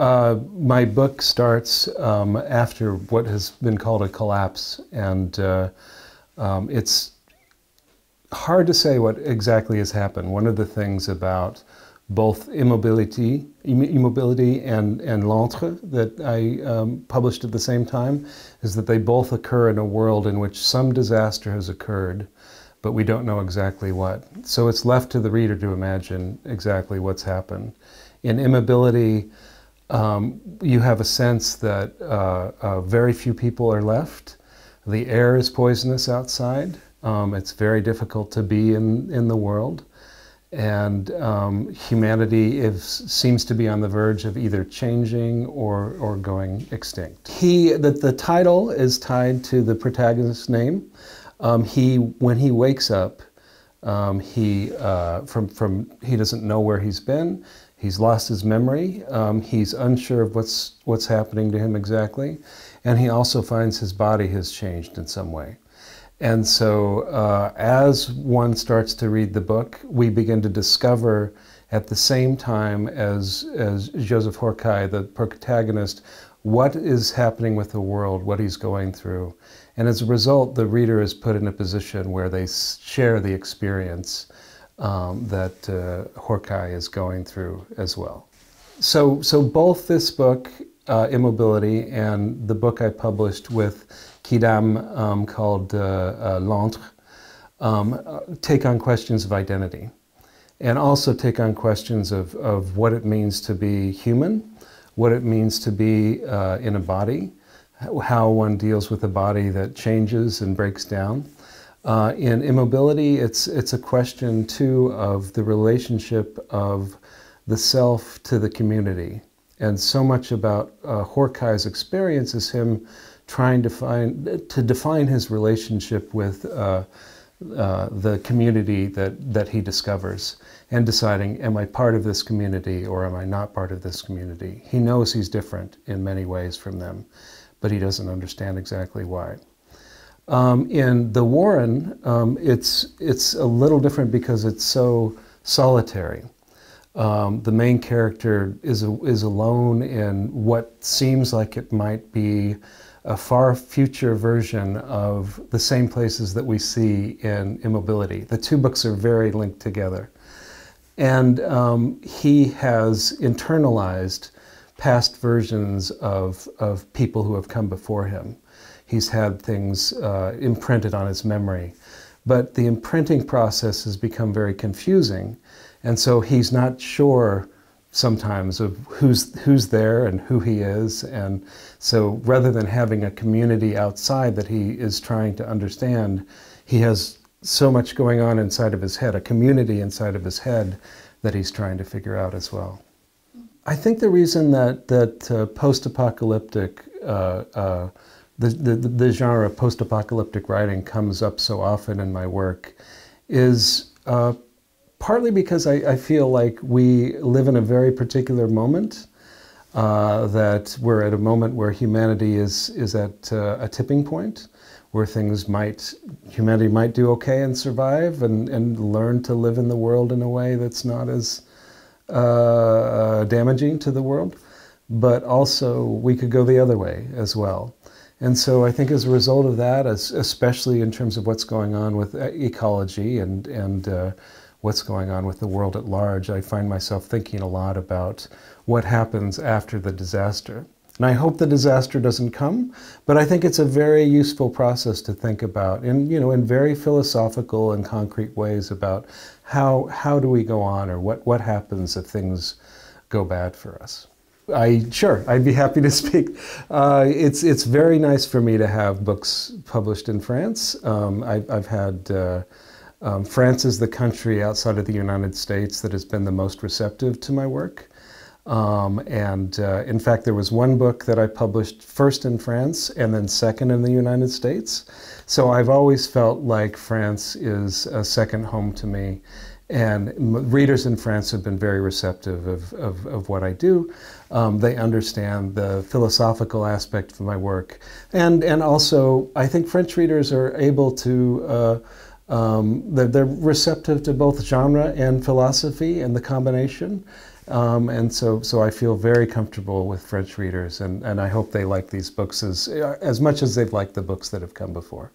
Uh, my book starts um, after what has been called a collapse, and uh, um, it's hard to say what exactly has happened. One of the things about both immobility, immobility and, and L'Entre that I um, published at the same time is that they both occur in a world in which some disaster has occurred, but we don't know exactly what. So it's left to the reader to imagine exactly what's happened. In immobility, um, you have a sense that uh, uh, very few people are left. The air is poisonous outside. Um, it's very difficult to be in, in the world. And um, humanity is, seems to be on the verge of either changing or, or going extinct. He, the, the title is tied to the protagonist's name. Um, he, when he wakes up, um, he, uh, from, from, he doesn't know where he's been He's lost his memory. Um, he's unsure of what's, what's happening to him exactly. And he also finds his body has changed in some way. And so, uh, as one starts to read the book, we begin to discover at the same time as, as Joseph Horkai, the protagonist, what is happening with the world, what he's going through. And as a result, the reader is put in a position where they share the experience um, that uh, is going through as well. So, so both this book, uh, Immobility, and the book I published with Kidam um, called uh, uh L'Entre, um, uh, take on questions of identity and also take on questions of, of what it means to be human, what it means to be uh, in a body, how one deals with a body that changes and breaks down. Uh, in immobility, it's, it's a question too of the relationship of the self to the community. And so much about uh, Horkheimer's experience is him trying to find to define his relationship with uh, uh, the community that, that he discovers and deciding, am I part of this community or am I not part of this community? He knows he's different in many ways from them, but he doesn't understand exactly why. Um, in the Warren, um, it's it's a little different because it's so solitary. Um, the main character is a, is alone in what seems like it might be a far future version of the same places that we see in Immobility. The two books are very linked together, and um, he has internalized past versions of of people who have come before him he's had things uh, imprinted on his memory. But the imprinting process has become very confusing, and so he's not sure sometimes of who's who's there and who he is and so rather than having a community outside that he is trying to understand he has so much going on inside of his head a community inside of his head that he's trying to figure out as well i think the reason that that uh, post-apocalyptic uh, uh, the, the, the genre of post-apocalyptic writing comes up so often in my work is uh, partly because I, I, feel like we live in a very particular moment, uh, that we're at a moment where humanity is, is at uh, a tipping point, where things might, humanity might do okay and survive and, and learn to live in the world in a way that's not as uh, damaging to the world. But also, we could go the other way as well. And so I think as a result of that, as, especially in terms of what's going on with uh, ecology and, and uh, what's going on with the world at large, I find myself thinking a lot about what happens after the disaster. And I hope the disaster doesn't come, but I think it's a very useful process to think about in, you know, in very philosophical and concrete ways about how, how do we go on or what, what happens if things go bad for us. I sure I'd be happy to speak. Uh, it's it's very nice for me to have books published in France. Um, I, have had uh, um, France is the country outside of the United States that has been the most receptive to my work. Um, and uh, in fact, there was one book that I published first in France and then second in the United States. So I've always felt like France is a second home to me. And readers in France have been very receptive of, of, of what I do. Um, they understand the philosophical aspect of my work. And, and also, I think French readers are able to. Uh, um, they're receptive to both genre and philosophy and the combination. Um, and so, so I feel very comfortable with French readers, and, and I hope they like these books as, as much as they've liked the books that have come before.